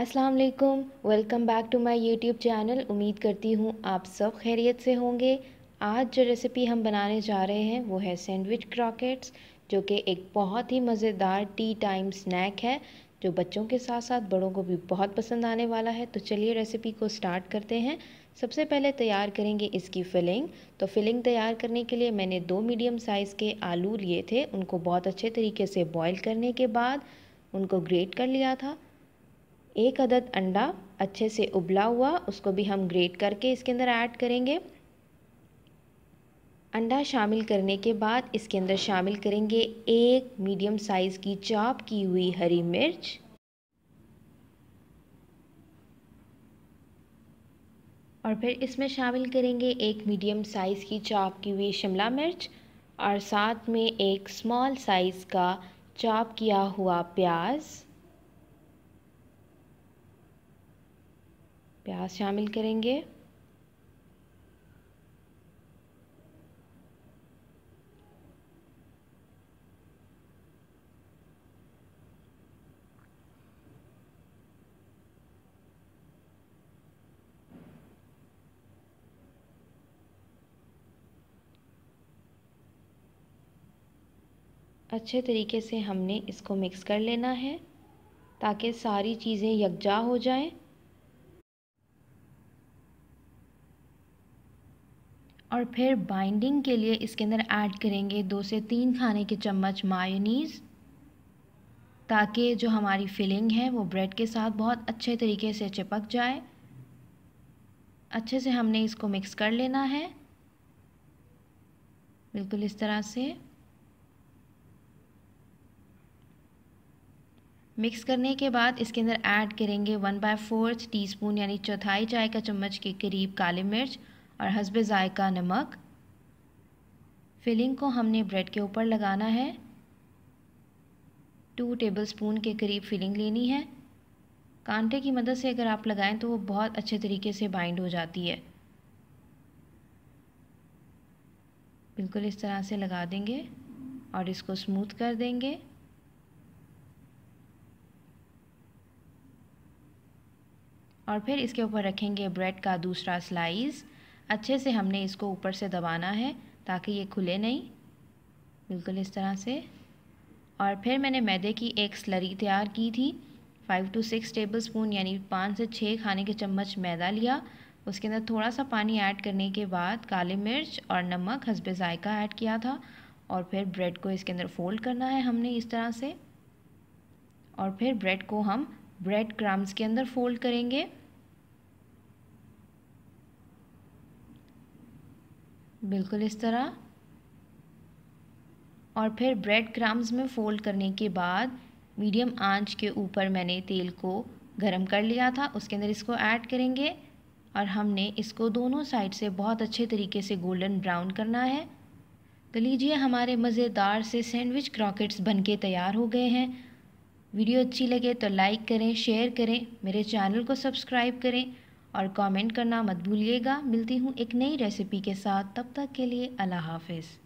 अस्सलाम वालेकुम welcome back to my YouTube channel उम्मीद करती हूँ आप सब खैरियत से होंगे आज जो रेसिपी हम बनाने जा रहे हैं वो है सैंडविच क्रॉकेट्स जो कि एक बहुत ही मज़ेदार टी टाइम स्नैक है जो बच्चों के साथ साथ बड़ों को भी बहुत पसंद आने वाला है तो चलिए रेसिपी को स्टार्ट करते हैं सबसे पहले तैयार करेंगे इसकी फिलिंग तो फिलिंग तैयार करने के लिए मैंने दो मीडियम साइज़ के आलू लिए थे उनको बहुत अच्छे तरीके से बॉईल करने के बाद उनको ग्रेट कर लिया था एक अदद अंडा अच्छे से उबला हुआ उसको भी हम ग्रेट करके इसके अंदर ऐड करेंगे अंडा शामिल करने के बाद इसके अंदर शामिल करेंगे एक मीडियम साइज़ की चॉप की हुई हरी मिर्च और फिर इसमें शामिल करेंगे एक मीडियम साइज़ की चॉप की हुई शिमला मिर्च और साथ में एक स्मॉल साइज़ का चॉप किया हुआ प्याज़ प्याज शामिल करेंगे अच्छे तरीके से हमने इसको मिक्स कर लेना है ताकि सारी चीज़ें यकजा हो जाएं और फिर बाइंडिंग के लिए इसके अंदर ऐड करेंगे दो से तीन खाने के चम्मच मायोनीज़ ताकि जो हमारी फिलिंग है वो ब्रेड के साथ बहुत अच्छे तरीके से चिपक जाए अच्छे से हमने इसको मिक्स कर लेना है बिल्कुल इस तरह से मिक्स करने के बाद इसके अंदर ऐड करेंगे वन बाय फोर्थ टीस्पून यानी चौथाई चाय का चम्मच के करीब काली मिर्च और हसब ज़ायका नमक फिलिंग को हमने ब्रेड के ऊपर लगाना है टू टेबल स्पून के करीब फिलिंग लेनी है कांटे की मदद से अगर आप लगाएं तो वो बहुत अच्छे तरीके से बाइंड हो जाती है बिल्कुल इस तरह से लगा देंगे और इसको स्मूथ कर देंगे और फिर इसके ऊपर रखेंगे ब्रेड का दूसरा स्लाइस अच्छे से हमने इसको ऊपर से दबाना है ताकि ये खुले नहीं बिल्कुल इस तरह से और फिर मैंने मैदे की एक स्लरी तैयार की थी five to six tablespoon यानी पाँच से छः खाने के चम्मच मैदा लिया उसके अंदर थोड़ा सा पानी ऐड करने के बाद काली मिर्च और नमक हसब जायका ऐड किया था और फिर ब्रेड को इसके अंदर फोल्ड करना है हमने इस तरह से और फिर ब्रेड को हम ब्रेड क्रम्स के अंदर फोल्ड करेंगे बिल्कुल इस तरह और फिर ब्रेड क्रम्स में फ़ोल्ड करने के बाद मीडियम आंच के ऊपर मैंने तेल को गरम कर लिया था उसके अंदर इसको ऐड करेंगे और हमने इसको दोनों साइड से बहुत अच्छे तरीके से गोल्डन ब्राउन करना है तो लीजिए हमारे मज़ेदार से सैंडविच क्रॉकेट्स बनके तैयार हो गए हैं वीडियो अच्छी लगे तो लाइक करें शेयर करें मेरे चैनल को सब्सक्राइब करें और कमेंट करना मत भूलिएगा मिलती हूँ एक नई रेसिपी के साथ तब तक के लिए अल्लाह हाफिज़